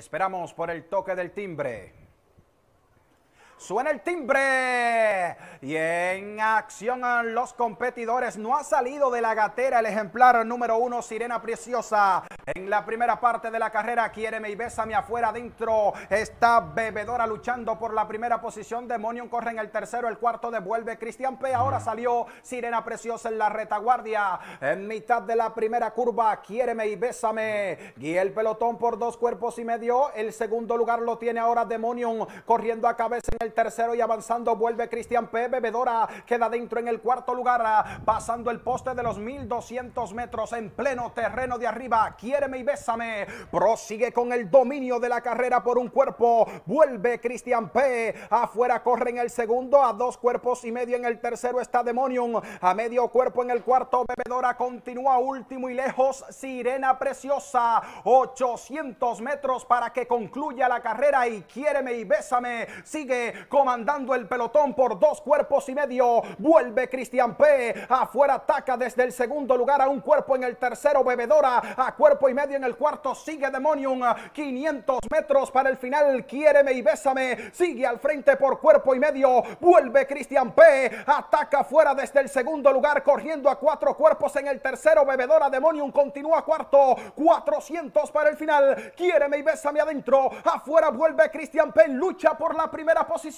Esperamos por el toque del timbre. Suena el timbre y en acción los competidores. No ha salido de la gatera el ejemplar número uno, Sirena Preciosa. En la primera parte de la carrera, quiere y bésame afuera, dentro Está Bebedora luchando por la primera posición. Demonium corre en el tercero, el cuarto devuelve. Cristian P. Ahora mm. salió Sirena Preciosa en la retaguardia. En mitad de la primera curva, quiéreme y bésame. Guía el pelotón por dos cuerpos y medio. El segundo lugar lo tiene ahora Demonium corriendo a cabeza en el tercero tercero y avanzando vuelve Cristian P. Bebedora, queda dentro en el cuarto lugar, ah, pasando el poste de los 1200 metros en pleno terreno de arriba. Quiéreme y bésame. Prosigue con el dominio de la carrera por un cuerpo. Vuelve Cristian P. Afuera corre en el segundo, a dos cuerpos y medio en el tercero está Demonium. A medio cuerpo en el cuarto, Bebedora continúa último y lejos. Sirena Preciosa, 800 metros para que concluya la carrera y quiéreme y bésame. Sigue comandando el pelotón por dos cuerpos y medio. Vuelve Cristian P. Afuera ataca desde el segundo lugar a un cuerpo en el tercero, bebedora a cuerpo y medio en el cuarto. Sigue Demonium, 500 metros para el final. Quiéreme y bésame. Sigue al frente por cuerpo y medio. Vuelve Cristian P. Ataca afuera desde el segundo lugar, corriendo a cuatro cuerpos en el tercero. Bebedora Demonium continúa cuarto. 400 para el final. Quiéreme y bésame adentro. Afuera vuelve Cristian P. Lucha por la primera posición.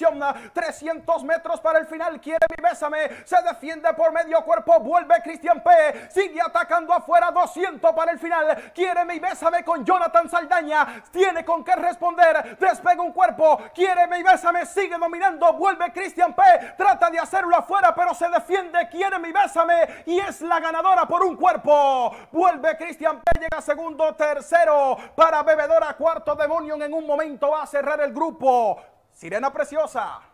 300 metros para el final. Quiere mi bésame. Se defiende por medio cuerpo. Vuelve Cristian P. Sigue atacando afuera. 200 para el final. Quiere mi bésame con Jonathan Saldaña. Tiene con qué responder. Despega un cuerpo. Quiere mi bésame. Sigue dominando. Vuelve Cristian P. Trata de hacerlo afuera, pero se defiende. Quiere mi bésame. Y es la ganadora por un cuerpo. Vuelve Cristian P. Llega segundo, tercero para Bebedora. Cuarto demonio en un momento va a cerrar el grupo. Sirena Preciosa.